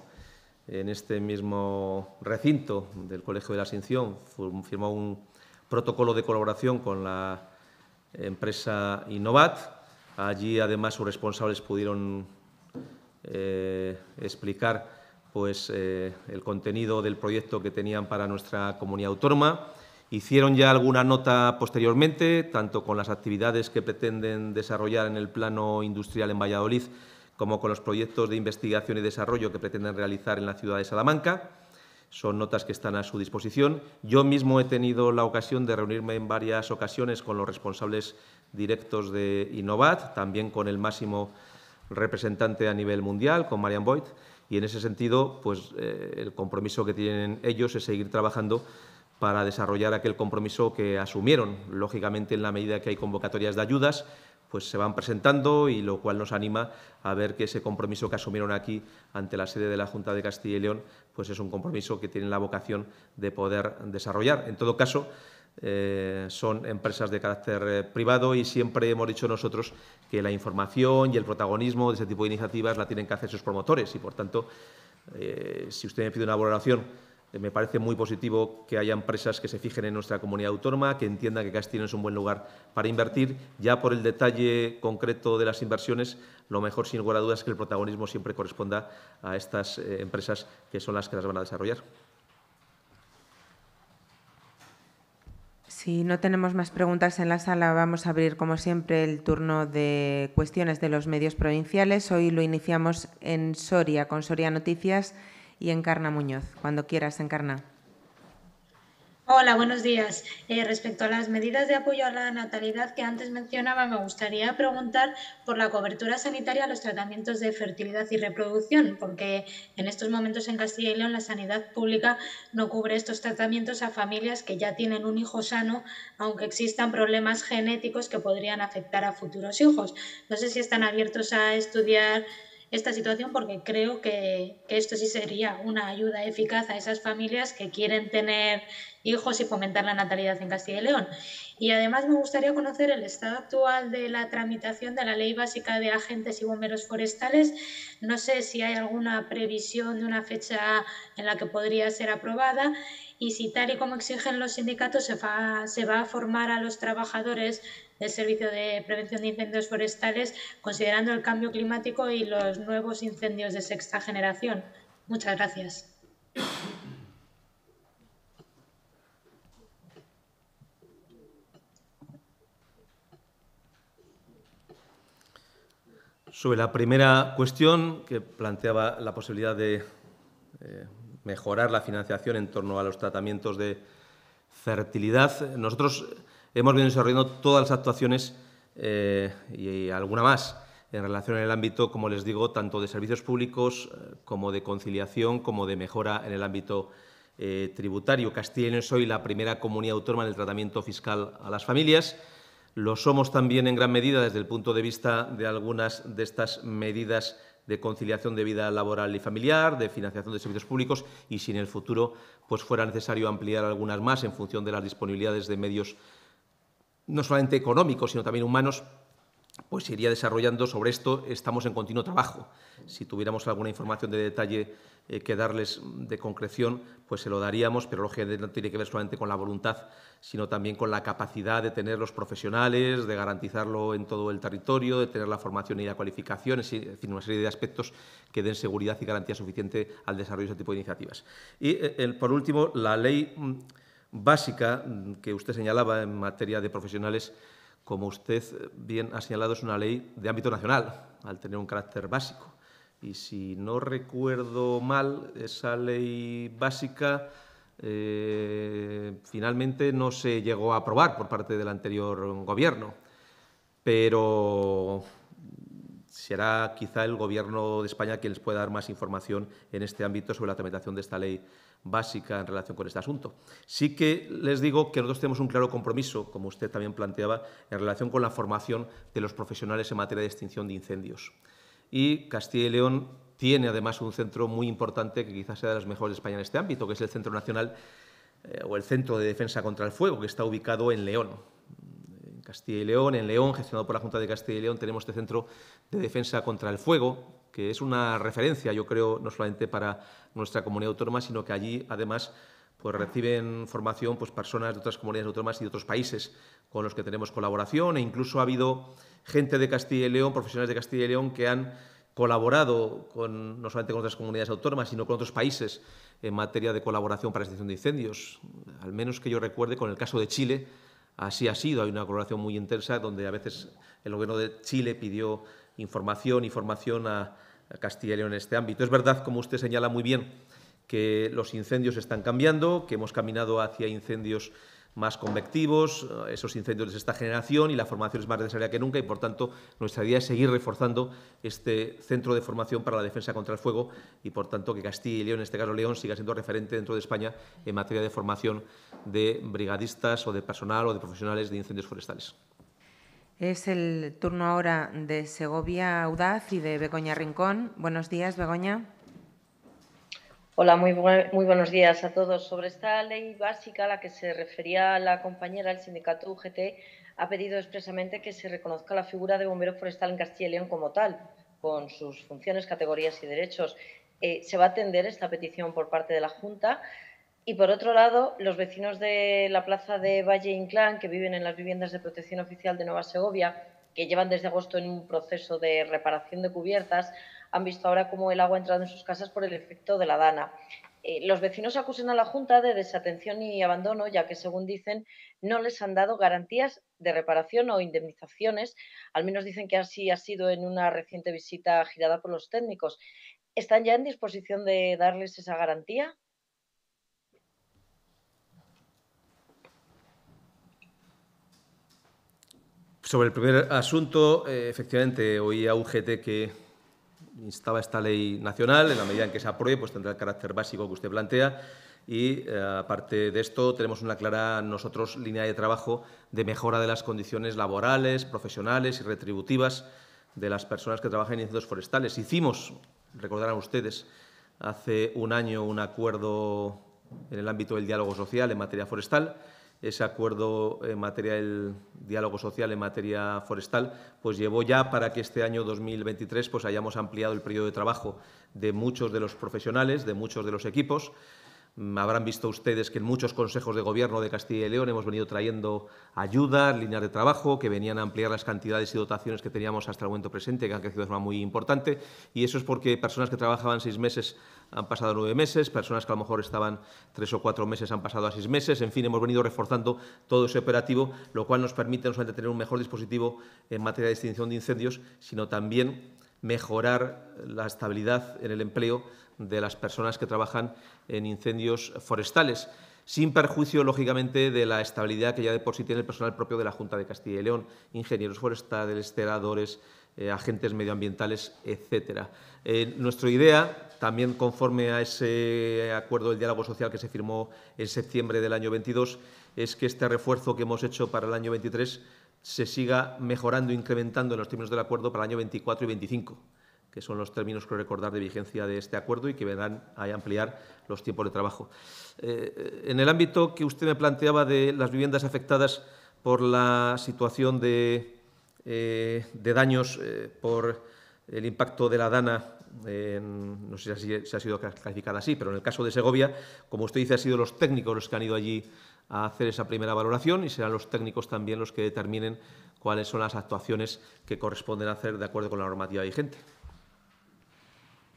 en este mismo recinto del Colegio de la Asunción, firmó un protocolo de colaboración con la empresa Innovat. Allí, además, sus responsables pudieron eh, explicar pues, eh, el contenido del proyecto que tenían para nuestra comunidad autónoma Hicieron ya alguna nota posteriormente, tanto con las actividades que pretenden desarrollar en el plano industrial en Valladolid, como con los proyectos de investigación y desarrollo que pretenden realizar en la ciudad de Salamanca. Son notas que están a su disposición. Yo mismo he tenido la ocasión de reunirme en varias ocasiones con los responsables directos de Innovat, también con el máximo representante a nivel mundial, con Marian Boyd, y en ese sentido, pues eh, el compromiso que tienen ellos es seguir trabajando para desarrollar aquel compromiso que asumieron. Lógicamente, en la medida que hay convocatorias de ayudas, pues se van presentando y lo cual nos anima a ver que ese compromiso que asumieron aquí ante la sede de la Junta de Castilla y León, pues es un compromiso que tienen la vocación de poder desarrollar. En todo caso, eh, son empresas de carácter eh, privado y siempre hemos dicho nosotros que la información y el protagonismo de ese tipo de iniciativas la tienen que hacer sus promotores y, por tanto, eh, si usted me pide una valoración eh, me parece muy positivo que haya empresas que se fijen en nuestra comunidad autónoma, que entiendan que Castilla es un buen lugar para invertir. Ya por el detalle concreto de las inversiones, lo mejor, sin lugar a dudas, es que el protagonismo siempre corresponda a estas eh, empresas que son las que las van a desarrollar. Si no tenemos más preguntas en la sala, vamos a abrir, como siempre, el turno de cuestiones de los medios provinciales. Hoy lo iniciamos en Soria, con Soria Noticias y Encarna Muñoz. Cuando quieras, Encarna. Hola, buenos días. Eh, respecto a las medidas de apoyo a la natalidad que antes mencionaba, me gustaría preguntar por la cobertura sanitaria a los tratamientos de fertilidad y reproducción, porque en estos momentos en Castilla y León la sanidad pública no cubre estos tratamientos a familias que ya tienen un hijo sano, aunque existan problemas genéticos que podrían afectar a futuros hijos. No sé si están abiertos a estudiar esta situación porque creo que, esto sí sería una ayuda eficaz a esas familias que quieren tener hijos y fomentar la natalidad en Castilla y León. Y además me gustaría conocer el estado actual de la tramitación de la Ley Básica de Agentes y Bomberos Forestales. No sé si hay alguna previsión de una fecha en la que podría ser aprobada y si tal y como exigen los sindicatos se va, se va a formar a los trabajadores del Servicio de Prevención de Incendios Forestales considerando el cambio climático y los nuevos incendios de sexta generación. Muchas gracias. Sobre la primera cuestión que planteaba la posibilidad de eh, mejorar la financiación en torno a los tratamientos de fertilidad. Nosotros hemos venido desarrollando todas las actuaciones eh, y alguna más en relación en el ámbito, como les digo, tanto de servicios públicos eh, como de conciliación, como de mejora en el ámbito eh, tributario. Castilla y León es hoy la primera comunidad autónoma en el tratamiento fiscal a las familias. Lo somos también en gran medida desde el punto de vista de algunas de estas medidas de conciliación de vida laboral y familiar, de financiación de servicios públicos y si en el futuro pues, fuera necesario ampliar algunas más en función de las disponibilidades de medios no solamente económicos, sino también humanos pues iría desarrollando sobre esto. Estamos en continuo trabajo. Si tuviéramos alguna información de detalle eh, que darles de concreción, pues se lo daríamos, pero lógicamente no tiene que ver solamente con la voluntad, sino también con la capacidad de tener los profesionales, de garantizarlo en todo el territorio, de tener la formación y la cualificación, es decir, una serie de aspectos que den seguridad y garantía suficiente al desarrollo de ese tipo de iniciativas. Y, eh, por último, la ley mm, básica mm, que usted señalaba en materia de profesionales como usted bien ha señalado, es una ley de ámbito nacional, al tener un carácter básico. Y si no recuerdo mal, esa ley básica eh, finalmente no se llegó a aprobar por parte del anterior gobierno. Pero será quizá el Gobierno de España quien les pueda dar más información en este ámbito sobre la tramitación de esta ley básica en relación con este asunto. Sí que les digo que nosotros tenemos un claro compromiso, como usted también planteaba, en relación con la formación de los profesionales en materia de extinción de incendios. Y Castilla y León tiene además un centro muy importante que quizás sea de los mejores de España en este ámbito, que es el Centro Nacional eh, o el Centro de Defensa contra el Fuego, que está ubicado en León. En Castilla y León, en León, gestionado por la Junta de Castilla y León, tenemos este centro de defensa contra el fuego, que es una referencia, yo creo, no solamente para nuestra comunidad autónoma, sino que allí, además, pues reciben formación pues, personas de otras comunidades autónomas y de otros países con los que tenemos colaboración e incluso ha habido gente de Castilla y León, profesionales de Castilla y León que han colaborado con, no solamente con otras comunidades autónomas, sino con otros países en materia de colaboración para la extinción de incendios. Al menos que yo recuerde, con el caso de Chile, así ha sido. Hay una colaboración muy intensa donde a veces el gobierno de Chile pidió información y formación a, Castilla y León en este ámbito. Es verdad, como usted señala muy bien, que los incendios están cambiando, que hemos caminado hacia incendios más convectivos, eh, esos incendios de esta generación y la formación es más necesaria que nunca y, por tanto, nuestra idea es seguir reforzando este centro de formación para la defensa contra el fuego y, por tanto, que Castilla y León, en este caso León, siga siendo referente dentro de España en materia de formación de brigadistas o de personal o de profesionales de incendios forestales. Es el turno ahora de Segovia Audaz y de Begoña Rincón. Buenos días, Begoña. Hola, muy, muy buenos días a todos. Sobre esta ley básica a la que se refería la compañera del sindicato UGT, ha pedido expresamente que se reconozca la figura de bombero forestal en Castilla y León como tal, con sus funciones, categorías y derechos. Eh, se va a atender esta petición por parte de la Junta. Y por otro lado, los vecinos de la plaza de Valle Inclán, que viven en las viviendas de protección oficial de Nueva Segovia, que llevan desde agosto en un proceso de reparación de cubiertas, han visto ahora cómo el agua ha entrado en sus casas por el efecto de la dana. Eh, los vecinos acusan a la Junta de desatención y abandono, ya que, según dicen, no les han dado garantías de reparación o indemnizaciones. Al menos dicen que así ha sido en una reciente visita girada por los técnicos. ¿Están ya en disposición de darles esa garantía? Sobre el primer asunto, eh, efectivamente, oía UGT que instaba esta ley nacional. En la medida en que se apruebe, pues tendrá el carácter básico que usted plantea. Y eh, aparte de esto, tenemos una clara nosotros línea de trabajo de mejora de las condiciones laborales, profesionales y retributivas de las personas que trabajan en incendios forestales. Hicimos, recordarán ustedes, hace un año un acuerdo en el ámbito del diálogo social en materia forestal ese acuerdo en materia del diálogo social en materia forestal, pues llevó ya para que este año 2023 pues hayamos ampliado el periodo de trabajo de muchos de los profesionales, de muchos de los equipos. Mm, habrán visto ustedes que en muchos consejos de gobierno de Castilla y León hemos venido trayendo ayudas, líneas de trabajo, que venían a ampliar las cantidades y dotaciones que teníamos hasta el momento presente, que han crecido de forma muy importante. Y eso es porque personas que trabajaban seis meses han pasado nueve meses, personas que a lo mejor estaban tres o cuatro meses han pasado a seis meses. En fin, hemos venido reforzando todo ese operativo, lo cual nos permite no solamente tener un mejor dispositivo en materia de extinción de incendios, sino también mejorar la estabilidad en el empleo de las personas que trabajan en incendios forestales, sin perjuicio, lógicamente, de la estabilidad que ya de por sí tiene el personal propio de la Junta de Castilla y León, ingenieros forestales, esteradores, eh, agentes medioambientales, etc. Eh, nuestra idea, también conforme a ese acuerdo del diálogo social que se firmó en septiembre del año 22, es que este refuerzo que hemos hecho para el año 23 se siga mejorando, incrementando en los términos del acuerdo para el año 24 y 25 que son los términos, que recordar, de vigencia de este acuerdo y que vendrán a ampliar los tiempos de trabajo. Eh, en el ámbito que usted me planteaba de las viviendas afectadas por la situación de, eh, daños eh, por el impacto de la dana, no sé si se ha sido clasificada así, pero en el caso de Segovia, como usted dice, han sido los técnicos los que han ido allí a hacer esa primera valoración y serán los técnicos también los que determinen cuáles son las actuaciones que corresponden hacer de acuerdo con la normativa vigente.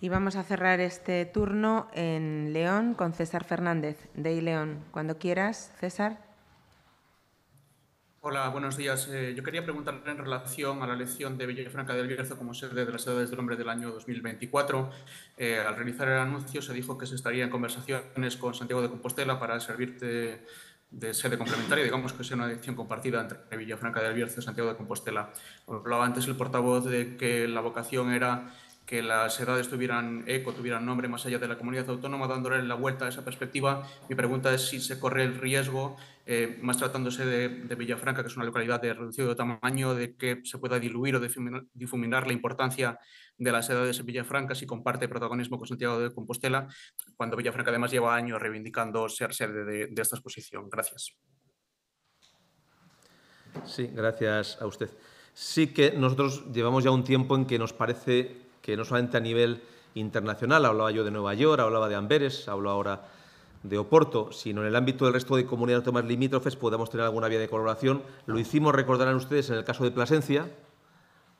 Y vamos a cerrar este turno en León con César Fernández, de León. Cuando quieras, César. Hola, buenos días. Eh, yo quería preguntarle en relación a la elección de Villafranca del Bierzo como sede de las edades del hombre del año 2024. Eh, al realizar el anuncio se dijo que se estaría en conversaciones con Santiago de Compostela para servirte de sede complementaria, digamos que sea una elección compartida entre Villafranca del Bierzo y Santiago de Compostela. Hablaba antes el portavoz de que la vocación era que las edades tuvieran eco, tuvieran nombre más allá de la comunidad autónoma, dándole la vuelta a esa perspectiva. Mi pregunta es si se corre el riesgo, eh, más tratándose de, Villafranca, que es una localidad de reducido tamaño, de que se pueda diluir o difuminar, la importancia de las edades en Villafranca si comparte protagonismo con Santiago de Compostela, cuando Villafranca además lleva años reivindicando ser sede de, de esta exposición. Gracias. Sí, gracias a usted. Sí que nosotros llevamos ya un tiempo en que nos parece que no solamente a nivel internacional, hablaba yo de Nueva York, hablaba de Amberes, hablo ahora de Oporto, sino en el ámbito del resto de comunidades autónomas limítrofes podamos tener alguna vía de colaboración. Lo hicimos, recordarán ustedes, en el caso de Plasencia,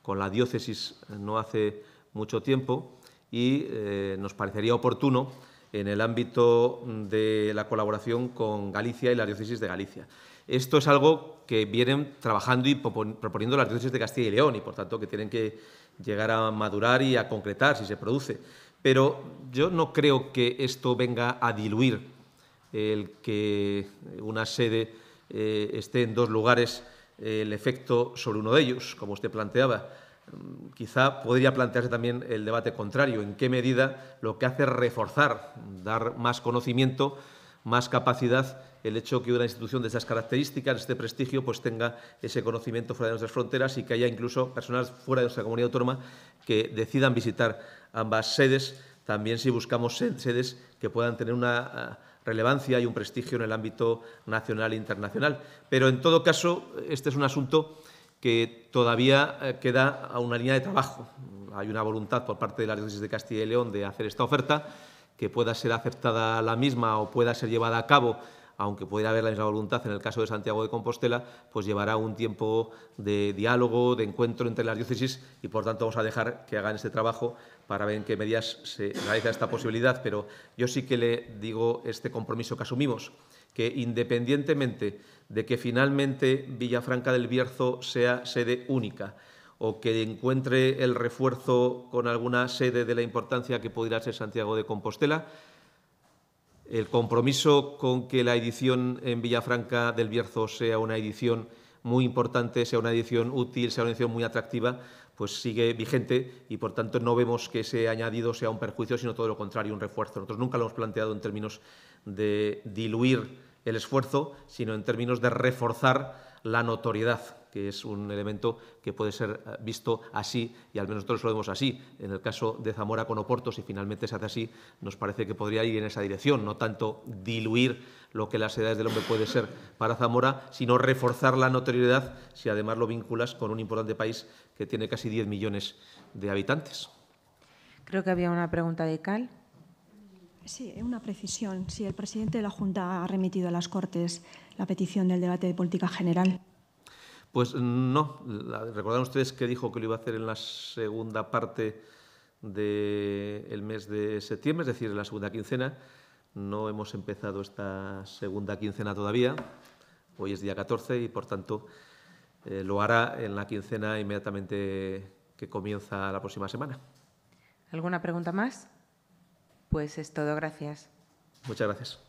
con la diócesis eh, no hace mucho tiempo, y eh, nos parecería oportuno en el ámbito de la colaboración con Galicia y la diócesis de Galicia. Esto es algo que vienen trabajando y proponiendo las diócesis de Castilla y León y, por tanto, que tienen que llegar a madurar y a concretar si se produce. Pero yo no creo que esto venga a diluir el que una sede eh, esté en dos lugares, eh, el efecto sobre uno de ellos, como usted planteaba. Mm, quizá podría plantearse también el debate contrario, en qué medida lo que hace es reforzar, dar más conocimiento más capacidad el hecho que una institución de esas características, de este prestigio, pues tenga ese conocimiento fuera de nuestras fronteras y que haya incluso personas fuera de nuestra comunidad autónoma que decidan visitar ambas sedes, también si buscamos sedes que puedan tener una ah, relevancia y un prestigio en el ámbito nacional e internacional. Pero en todo caso, este es un asunto que todavía eh, queda a una línea de trabajo. Hay una voluntad por parte de la diócesis de Castilla y León de hacer esta oferta que pueda ser aceptada la misma o pueda ser llevada a cabo, aunque pueda haber la misma voluntad en el caso de Santiago de Compostela, pues llevará un tiempo de diálogo, de encuentro entre las diócesis y, por tanto, vamos a dejar que hagan este trabajo para ver en qué medidas se realiza esta posibilidad. Pero yo sí que le digo este compromiso que asumimos, que independientemente de que finalmente Villafranca del Bierzo sea sede única, o que encuentre el refuerzo con alguna sede de la importancia que pudiera ser Santiago de Compostela. El compromiso con que la edición en Villafranca del Bierzo sea una edición muy importante, sea una edición útil, sea una edición muy atractiva, pues sigue vigente y por tanto no vemos que ese añadido sea un perjuicio, sino todo lo contrario, un refuerzo. Nosotros nunca lo hemos planteado en términos de diluir el esfuerzo, sino en términos de reforzar la notoriedad que es un elemento que puede ser eh, visto así, y al menos nosotros lo vemos así. En el caso de Zamora con Oporto, si finalmente se hace así, nos parece que podría ir en esa dirección, no tanto diluir lo que las edades del hombre puede ser para Zamora, sino reforzar la notoriedad si además lo vinculas con un importante país que tiene casi 10 millones de habitantes. Creo que había una pregunta de Cal. Sí, una precisión. Si el presidente de la Junta ha remitido a las Cortes la petición del debate de política general. Pues mm, no, recordarán ustedes que dijo que lo iba a hacer en la segunda parte del mes de septiembre, es decir, en la segunda quincena. No hemos empezado esta segunda quincena todavía, hoy es día 14 y por tanto eh, lo hará en la quincena inmediatamente que comienza la próxima semana. ¿Alguna pregunta más? Pues es todo, gracias. Muchas gracias.